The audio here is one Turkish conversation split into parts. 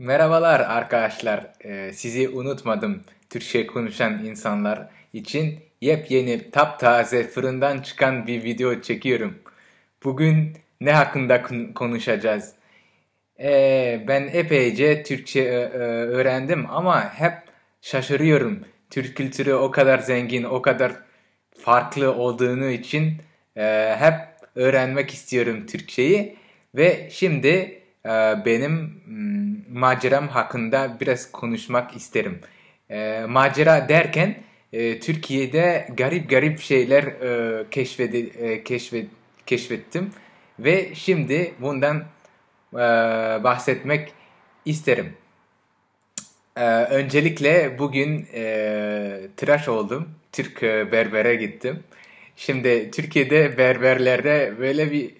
Merhabalar arkadaşlar. Ee, sizi unutmadım. Türkçe konuşan insanlar için yepyeni taptaze fırından çıkan bir video çekiyorum. Bugün ne hakkında konuşacağız? Ee, ben epeyce Türkçe e, e, öğrendim ama hep şaşırıyorum. Türk kültürü o kadar zengin, o kadar farklı olduğunu için e, hep öğrenmek istiyorum Türkçeyi. Ve şimdi ee, benim hmm, maceram hakkında biraz konuşmak isterim. Ee, macera derken e, Türkiye'de garip garip şeyler e, keşfedi, e, keşfet, keşfettim ve şimdi bundan bahsetmek isterim. Ee, öncelikle bugün tıraş oldum. Türk berbere gittim. Şimdi Türkiye'de berberlerde böyle bir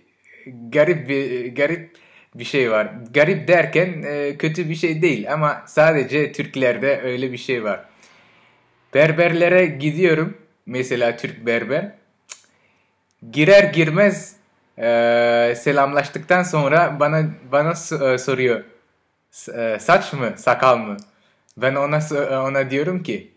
garip bir garip bir şey var. Garip derken e, kötü bir şey değil ama sadece Türklerde öyle bir şey var. Berberlere gidiyorum. Mesela Türk berber. Girer girmez e, selamlaştıktan sonra bana bana e, soruyor. E, saç mı, sakal mı? Ben ona e, ona diyorum ki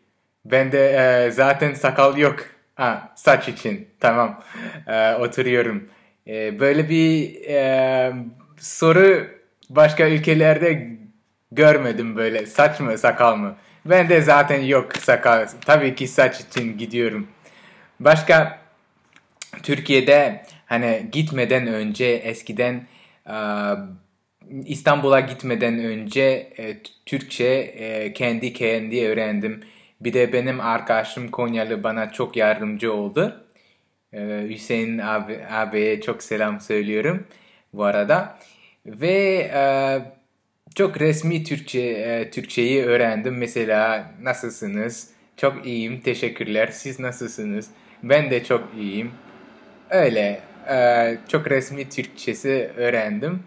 ben de e, zaten sakal yok. Ha, saç için. Tamam. E, oturuyorum. E, böyle bir e, soru başka ülkelerde görmedim böyle. Saç mı sakal mı? Ben de zaten yok sakal. Tabii ki saç için gidiyorum. Başka Türkiye'de hani gitmeden önce eskiden e, İstanbul'a gitmeden önce e, Türkçe e, kendi kendi öğrendim. Bir de benim arkadaşım Konyalı bana çok yardımcı oldu. Hüseyin abi, abiye çok selam söylüyorum bu arada. Ve e, çok resmi Türkçe e, Türkçeyi öğrendim. Mesela nasılsınız? Çok iyiyim. Teşekkürler. Siz nasılsınız? Ben de çok iyiyim. Öyle e, çok resmi Türkçesi öğrendim.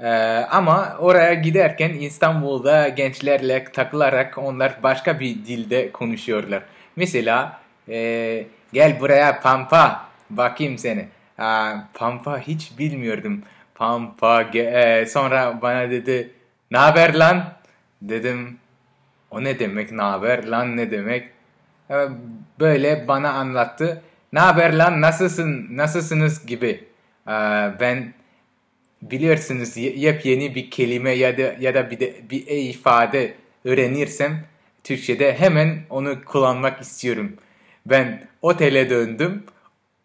Ee, ama oraya giderken İstanbul'da gençlerle takılarak onlar başka bir dilde konuşuyorlar. Mesela e, gel buraya Pampa bakayım seni. Aa, Pampa hiç bilmiyordum. Pampa e, sonra bana dedi ne haber lan? Dedim o ne demek ne haber lan ne demek? E, böyle bana anlattı. Ne haber lan nasılsın nasılsınız gibi. E, ben biliyorsunuz yepyeni bir kelime ya da ya da bir, de, bir ifade öğrenirsem Türkçe'de hemen onu kullanmak istiyorum. Ben otele döndüm.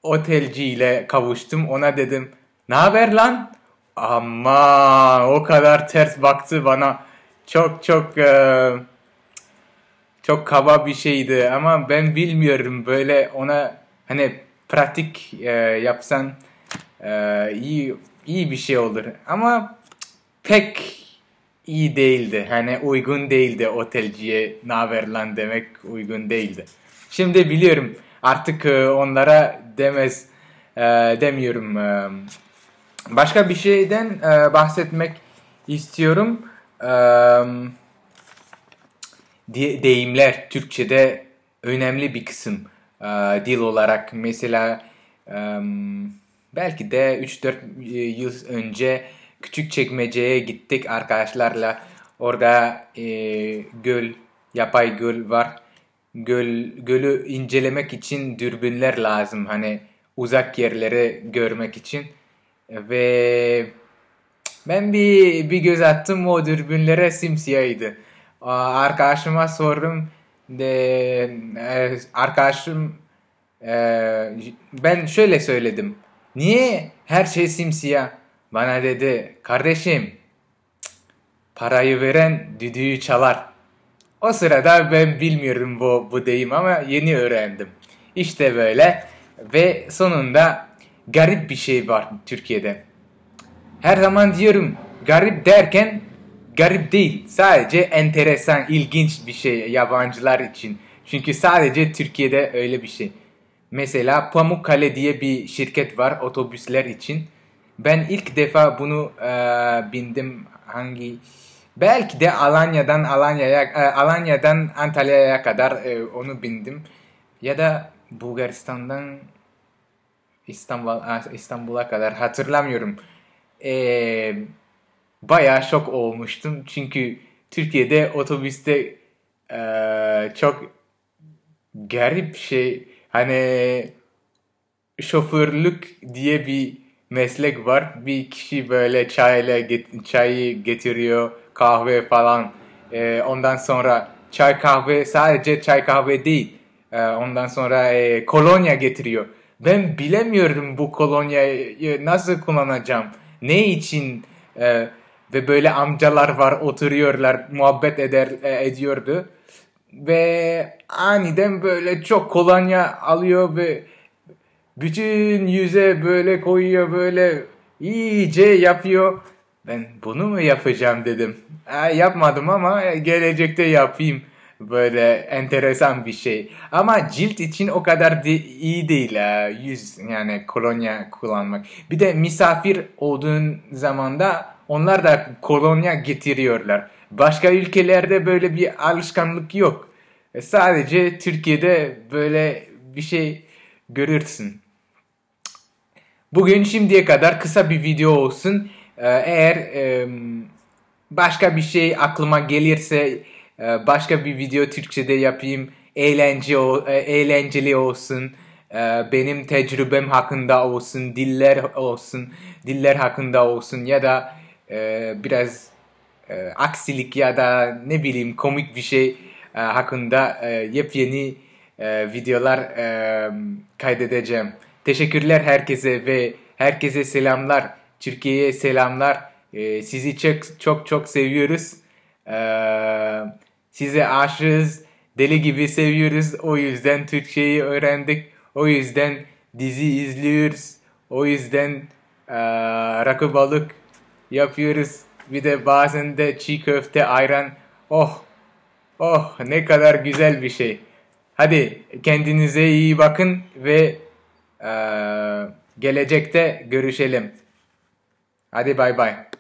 Otelciyle kavuştum. Ona dedim ne haber lan? Ama o kadar ters baktı bana. Çok çok e, çok kaba bir şeydi ama ben bilmiyorum böyle ona hani pratik e, yapsan e, iyi iyi bir şey olur. Ama pek iyi değildi. Hani uygun değildi otelciye naverlan demek uygun değildi. Şimdi biliyorum artık onlara demez demiyorum Başka bir şeyden e, bahsetmek istiyorum. E, deyimler Türkçe'de önemli bir kısım e, dil olarak. Mesela e, belki de 3-4 e, yıl önce küçük çekmeceye gittik arkadaşlarla. Orada e, göl, yapay göl var. Göl, gölü incelemek için dürbünler lazım. Hani uzak yerleri görmek için ve ben bir, bir göz attım o dürbünlere simsiyaydı. Arkadaşıma sordum. De, e, arkadaşım e, ben şöyle söyledim. Niye her şey simsiyah? Bana dedi kardeşim parayı veren düdüğü çalar. O sırada ben bilmiyorum bu, bu deyim ama yeni öğrendim. İşte böyle ve sonunda garip bir şey var Türkiye'de. Her zaman diyorum garip derken garip değil. Sadece enteresan, ilginç bir şey yabancılar için. Çünkü sadece Türkiye'de öyle bir şey. Mesela Pamukkale diye bir şirket var otobüsler için. Ben ilk defa bunu e, bindim hangi belki de Alanya'dan Alanya'ya e, Alanya'dan Antalya'ya kadar e, onu bindim ya da Bulgaristan'dan İstanbul'a İstanbul'a kadar hatırlamıyorum. Ee, bayağı şok olmuştum. Çünkü Türkiye'de otobüste e, çok garip şey. Hani şoförlük diye bir meslek var. Bir kişi böyle çayla get- çayı getiriyor, kahve falan. E, ondan sonra çay kahve sadece çay kahve değil. E, ondan sonra e, kolonya getiriyor. Ben bilemiyorum bu kolonyayı nasıl kullanacağım. Ne için e, ve böyle amcalar var oturuyorlar muhabbet eder e, ediyordu. Ve aniden böyle çok kolonya alıyor ve bütün yüze böyle koyuyor böyle iyice yapıyor. Ben bunu mu yapacağım dedim. E, yapmadım ama gelecekte yapayım Böyle enteresan bir şey. Ama cilt için o kadar de iyi değil yüz yani kolonya kullanmak. Bir de misafir olduğun zamanda onlar da kolonya getiriyorlar. Başka ülkelerde böyle bir alışkanlık yok. E, sadece Türkiye'de böyle bir şey görürsün. Bugün şimdiye kadar kısa bir video olsun. E, eğer başka bir şey aklıma gelirse ee, başka bir video Türkçe'de yapayım. Eğlence e, eğlenceli olsun. Ee, benim tecrübem hakkında olsun, diller olsun, diller hakkında olsun ya da e, biraz e, aksilik ya da ne bileyim komik bir şey hakkında yepyeni videolar kaydedeceğim. Teşekkürler herkese ve herkese selamlar. Türkiye'ye selamlar. Sizi çok çok çok seviyoruz. Ee, Size aşığız, deli gibi seviyoruz. O yüzden Türkçeyi öğrendik. O yüzden dizi izliyoruz. O yüzden ee, rakı balık yapıyoruz. Bir de bazen de çiğ köfte, ayran. Oh, oh ne kadar güzel bir şey. Hadi kendinize iyi bakın ve ee, gelecekte görüşelim. Hadi bay bay.